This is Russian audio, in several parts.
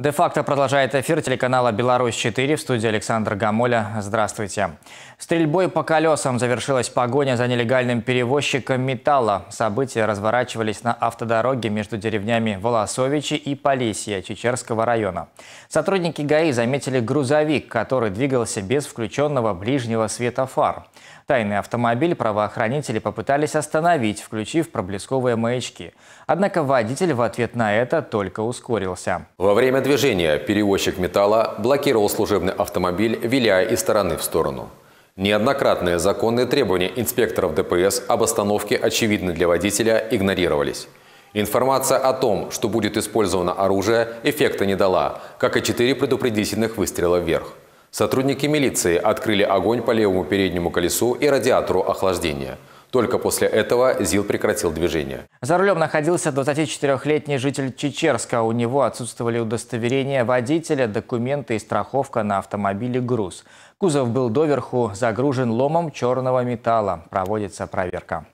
Де-факто продолжает эфир телеканала «Беларусь-4» в студии Александр Гамоля. Здравствуйте. Стрельбой по колесам завершилась погоня за нелегальным перевозчиком металла. События разворачивались на автодороге между деревнями Волосовичи и Полесье Чечерского района. Сотрудники ГАИ заметили грузовик, который двигался без включенного ближнего света фар. Тайный автомобиль правоохранители попытались остановить, включив проблесковые маячки. Однако водитель в ответ на это только ускорился. Во время движения перевозчик металла блокировал служебный автомобиль, виляя из стороны в сторону. Неоднократные законные требования инспекторов ДПС об остановке очевидно для водителя игнорировались. Информация о том, что будет использовано оружие, эффекта не дала, как и четыре предупредительных выстрела вверх. Сотрудники милиции открыли огонь по левому переднему колесу и радиатору охлаждения – только после этого ЗИЛ прекратил движение. За рулем находился 24-летний житель Чечерска. У него отсутствовали удостоверения водителя, документы и страховка на автомобиле «Груз». Кузов был доверху загружен ломом черного металла. Проводится проверка.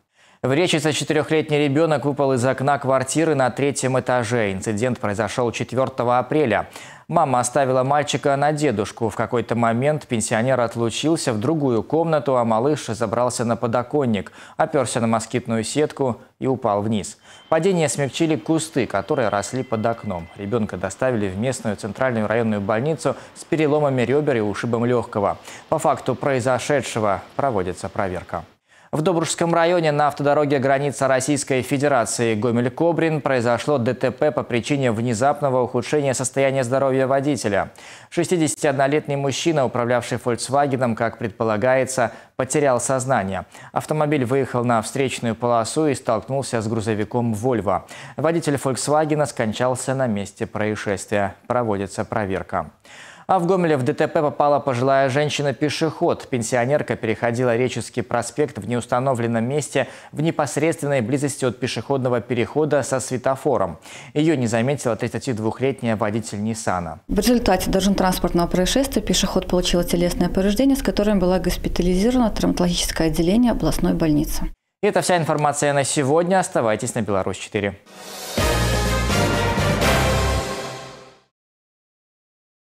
В Речице четырехлетний ребенок выпал из окна квартиры на третьем этаже. Инцидент произошел 4 апреля. Мама оставила мальчика на дедушку. В какой-то момент пенсионер отлучился в другую комнату, а малыш забрался на подоконник, оперся на москитную сетку и упал вниз. Падение смягчили кусты, которые росли под окном. Ребенка доставили в местную центральную районную больницу с переломами ребер и ушибом легкого. По факту произошедшего проводится проверка. В Добрушском районе на автодороге граница Российской Федерации Гомель-Кобрин произошло ДТП по причине внезапного ухудшения состояния здоровья водителя. 61-летний мужчина, управлявший «Фольксвагеном», как предполагается, потерял сознание. Автомобиль выехал на встречную полосу и столкнулся с грузовиком «Вольво». Водитель «Фольксвагена» скончался на месте происшествия. Проводится проверка. А в Гомеле в ДТП попала пожилая женщина-пешеход. Пенсионерка переходила Реческий проспект в неустановленном месте в непосредственной близости от пешеходного перехода со светофором. Ее не заметила 32-летняя водитель Ниссана. В результате дорожно-транспортного происшествия пешеход получила телесное повреждение, с которым была госпитализирована травматологическое отделение областной больницы. Это вся информация на сегодня. Оставайтесь на «Беларусь-4».